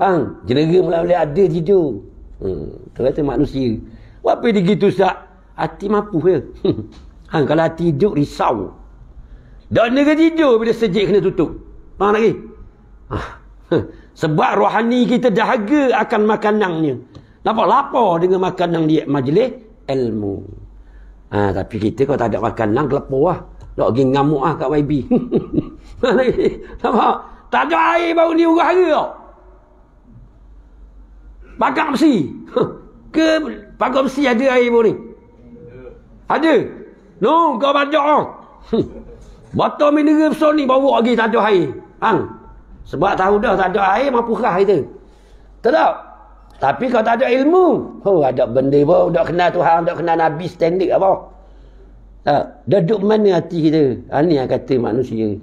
Ang, jenaga pula boleh ada gitu. Hmm, kereta manusia. Apa dia gitu, sah, Hati mampu ke? Ang kalau hati hidup, risau. Dan negara tidur bila sejik kena tutup. Faham lagi? Ah. Sebab rohani kita dahaga akan makanannya. Nampak lapar dengan makanan di majlis ilmu. Ah, tapi kita kalau tak ada makanan, kelepuh lah. Tak pergi ngamuk lah kat YB. Nampak? Tak ada air baru ni urah hari tau. Pakar besi. Ke pakar besi ada air baru ni? Ada. No, kau bajak lah. Botol mineral besar ni bawa lagi tak ada air. Hang. Sebab tahu dah tak ada air, mampu kerah kita. Tak Tapi kau tak ada ilmu. Oh, ada benda pun. Tak kenal Tuhan, tak kenal Nabi standard apa. Tak, dah duduk mana hati kita? Ha, ini yang kata manusia.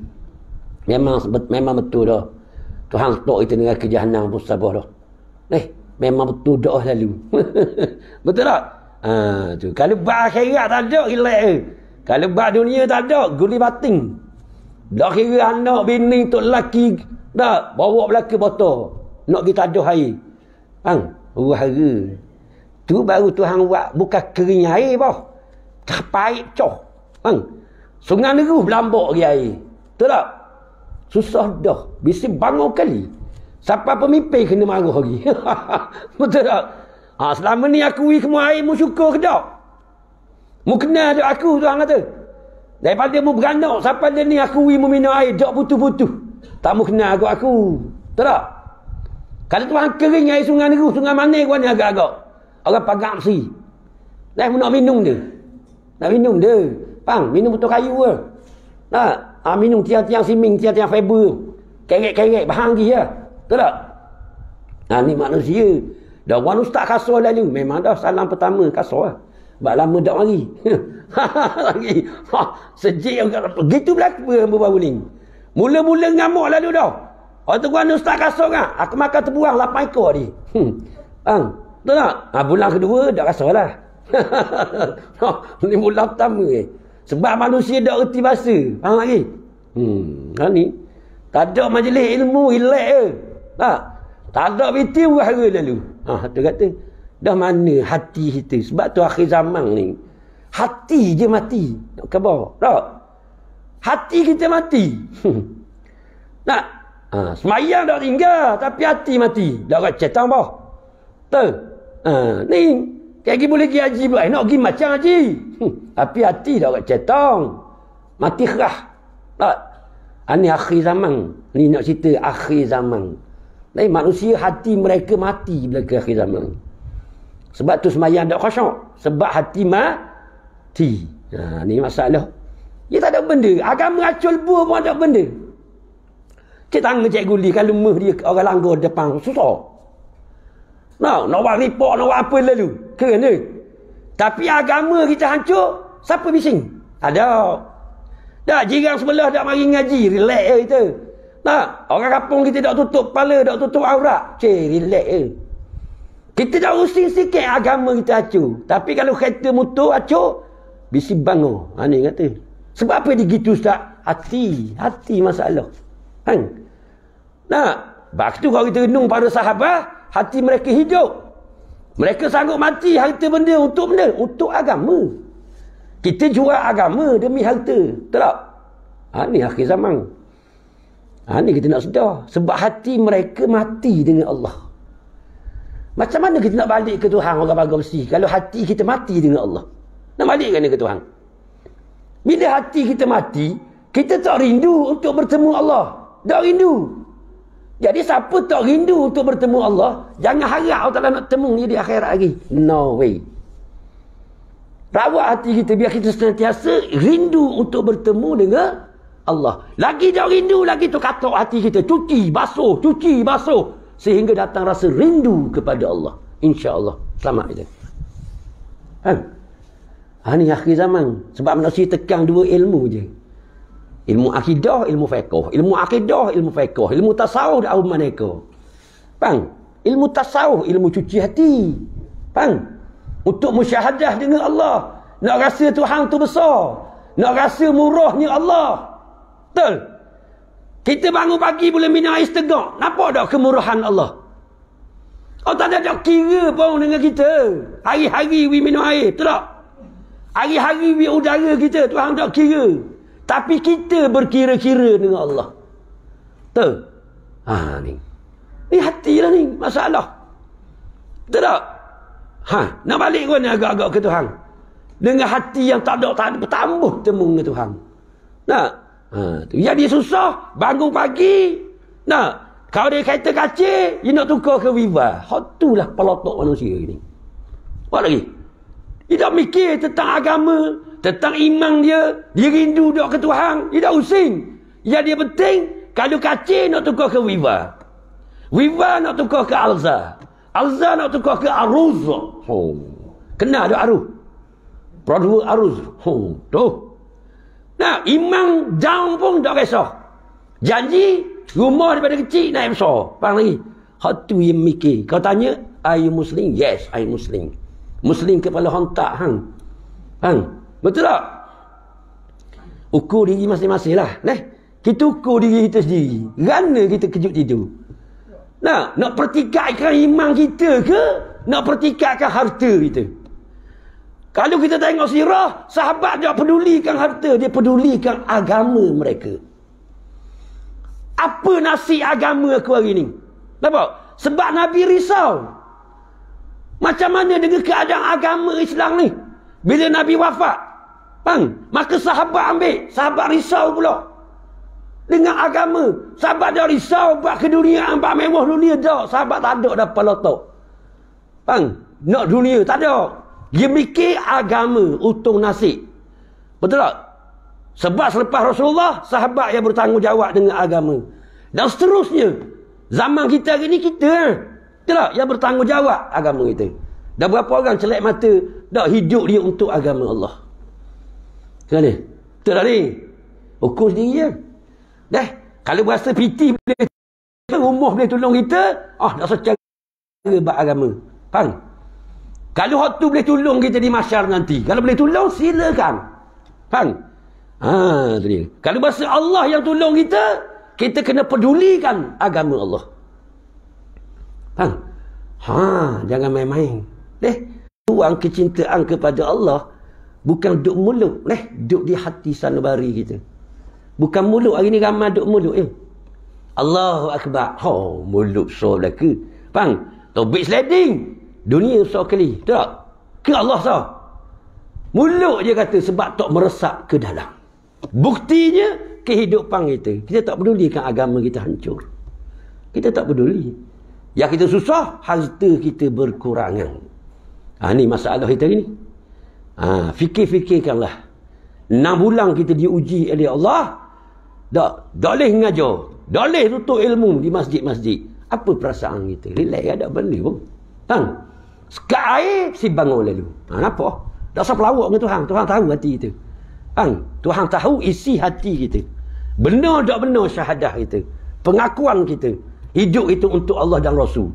Memang memang betul dah. Tuhan letak kita dengan kejahatan pun sabar dah. Eh, memang betul dah lah lalu. betul tak? Ha, tu. Kalau buat akhirat tak ada, hilang. Kalau buat dunia tak ada, guli batin. Dah kira anak bini untuk lelaki. Tak, bawa belaka botol. Nak kita ada air. Bang, ruah hara. Tu baru Tuhan buat bukan kering air bah terbaik coh. Bang. Sungai Negeri berlambak lagi air. Betul tak? Susah dah. Bisa bangun kali. Siapa pemimpin kena marah lagi. Betul tak? Ha, selama ni aku ui semua air mu syukur ke tak? Mu kenal tu aku tu orang kata. Daripada mu beranak, siapa dia ni aku ui mu minum air. Jok putu-putu. Tak mu kenal aku aku. Betul tak? Kalau tuan kering air sungai negeri, sungai mana kau ni agak-agak? Orang pagak si. Dah mu nak minum dia. Nak minum dia. Bang, minum butuh kayu ke? Tak? Ha, ah, minum tiang-tiang siming, tiang-tiang fiber. Keret-keret, bahang lagi ya. Betul tak? Ha, ni manusia. Dah wan ustaz kasar dah Memang dah salam pertama kasar lah. Sebab lama tak mari. lagi. ha, sejik juga. Begitu berlaku pun yang berbaru ni. Mula-mula ngamuk lah dah. Orang tu wan ustaz kasar kan? Aku makan terbuang lapan ekor ni. Hmm. Bang, betul tak? Ha, bulan kedua dah kasar lah. ni mula pertama eh. Sebab manusia tak erti bahasa. Faham lagi? Hmm, kan ni. Tak ada majlis ilmu, relax je. Tak? Tak ada binti, wahara lalu. Ha, tu kata, dah mana hati kita? Sebab tu akhir zaman ni. Hati je mati. Nak kabar. Tak? Hati kita mati. tak? Ha, semayang dah tinggal. Tapi hati mati. Dah kat bah. bawah. Tak? Ha, ni. Kaki boleh pergi haji pula. Nak pergi macam haji. Hmm. Tapi hati dah kat cetong. Mati kerah. Tak? Ini ah, akhir zaman. Ini nak cerita akhir zaman. Lain manusia hati mereka mati bila ke akhir zaman. Sebab tu semayang tak kosong. Sebab hati mati. Ha, ni masalah. Dia ya, tak ada benda. Akan meracul buah pun ada benda. Cik tangan cik guli. Kalau meh dia orang langgar depan. Susah. Nah, nak buat ripok, nak buat apa lalu kerana tapi agama kita hancur siapa bising ada dah jiran sebelah dah mari ngaji relax je kita tak orang kampung kita dah tutup kepala dah tutup aurat cik relax je kita dah rusing sikit agama kita hancur tapi kalau kereta motor hancur bising bangun ha, ni kata sebab apa dia gitu ustaz hati hati masalah kan nak Waktu kalau kita renung pada sahabat, hati mereka hidup. Mereka sanggup mati harta benda untuk benda. Untuk agama. Kita jual agama demi harta. Tak? Ha, ini akhir zaman. Ha, ini kita nak sedar. Sebab hati mereka mati dengan Allah. Macam mana kita nak balik ke Tuhan orang bagam si? Kalau hati kita mati dengan Allah. Nak balik kan ke Tuhan? Bila hati kita mati, kita tak rindu untuk bertemu Allah. Tak rindu. Jadi siapa tak rindu untuk bertemu Allah, jangan harap Allah Ta'ala nak temu dia di akhirat lagi. No way. Rawat hati kita biar kita sentiasa rindu untuk bertemu dengan Allah. Lagi dia rindu, lagi tu katok hati kita. Cuci, basuh, cuci, basuh. Sehingga datang rasa rindu kepada Allah. Insya Allah. Selamat kita. Ha? Ha, akhir zaman. Sebab manusia tekang dua ilmu je. Ilmu akidah, ilmu fiqh. Ilmu akidah, ilmu fiqh. Ilmu tasawuf dan umat mereka. Bang. Ilmu tasawuf, ilmu cuci hati. pang, Untuk musyahadah dengan Allah. Nak rasa Tuhan tu besar. Nak rasa murahnya Allah. Betul? Kita bangun pagi boleh minum air setegak. Nampak tak kemurahan Allah? Oh tak ada tak kira pun dengan kita. Hari-hari we minum air. Betul tak? Hari-hari we udara kita. Tuhan tak kira. Tapi kita berkira-kira dengan Allah. Tahu? Ha ni. Ni eh, hati lah ni masalah. Betul tak? Ha, nak balik kau ni agak-agak ke Tuhan. Dengan hati yang tak ada tak ada bertambah temu dengan Tuhan. Nak? Ha, tu. Jadi susah bangun pagi. Nak? Kau dia kereta kaca, dia nak tukar ke Viva. Hot tu lah pelotok manusia ni. Apa lagi? Dia tak mikir tentang agama tentang iman dia, dia rindu dok ke Tuhan, dia dah usin. Yang dia penting, kalau kacir nak tukar ke Wiva. Wiva nak tukar ke Alza. Alza nak tukar ke Aruz. Oh. Kena ada Aruz. Produk Aruz. Oh. Tuh. Nah, iman down pun tak kisah. Janji, rumah daripada kecil naik besar. Faham lagi? Hak tu yang mikir. Kau tanya, are you Muslim? Yes, I Muslim. Muslim kepala hontak. Hang. Hang. Betul tak? Ukur diri masing-masing lah. Eh? Kita ukur diri kita sendiri. Rana kita kejut tidur. Nah nak pertikaikan iman kita ke? Nak pertikaikan harta kita? Kalau kita tengok sirah, sahabat dia pedulikan harta. Dia pedulikan agama mereka. Apa nasi agama aku hari ni? Nampak? Sebab Nabi risau. Macam mana dengan keadaan agama Islam ni? Bila Nabi wafat, bang, maka sahabat ambil, sahabat risau pula. Dengan agama, sahabat dia risau buat dunia, buat mewah dunia dah. Sahabat tak ada dah pelotok. Bang, nak dunia, tak ada. Dia mikir agama, utung nasib. Betul tak? Sebab selepas Rasulullah, sahabat yang bertanggungjawab dengan agama. Dan seterusnya, zaman kita hari ni kita. Betul tak? Yang bertanggungjawab agama kita. Dah berapa orang celak mata dah hidup dia untuk agama Allah. Kan ni? Betul tak ni? Ukur sendiri je. Ya? Dah. Kalau berasa piti boleh rumah boleh tolong kita, ah dah secara buat agama. Faham? Kalau hak tu boleh tolong kita di masyar nanti. Kalau boleh tolong, silakan. Faham? Ha, tu dia. Kalau bahasa Allah yang tolong kita, kita kena pedulikan agama Allah. Faham? Ha, jangan main-main leh tuang kecintaan kepada Allah bukan duk muluk leh duk di hati sanubari kita bukan muluk hari ni ramai duk muluk ya Allahu akbar ha oh, muluk so belaka bang to big sliding dunia so kali tak ke Allah sah muluk je kata sebab tak meresap ke dalam buktinya kehidupan kita kita tak peduli kan agama kita hancur kita tak peduli yang kita susah harta kita berkurangan Ha, ni masalah kita ni. Ha, fikir-fikirkanlah. Enam bulan kita diuji oleh Allah. Tak boleh mengajar. Tak boleh tutup ilmu di masjid-masjid. Apa perasaan kita? Relax, ada benda pun. Tang. Sekat air, si bangun lalu. Ha, ah, kenapa? Tak usah pelawak dengan Tuhan. Tuhan tahu hati kita. Tang. Tuhan tahu isi hati kita. Benar tak benar syahadah kita. Pengakuan kita. Hidup itu untuk Allah dan Rasul.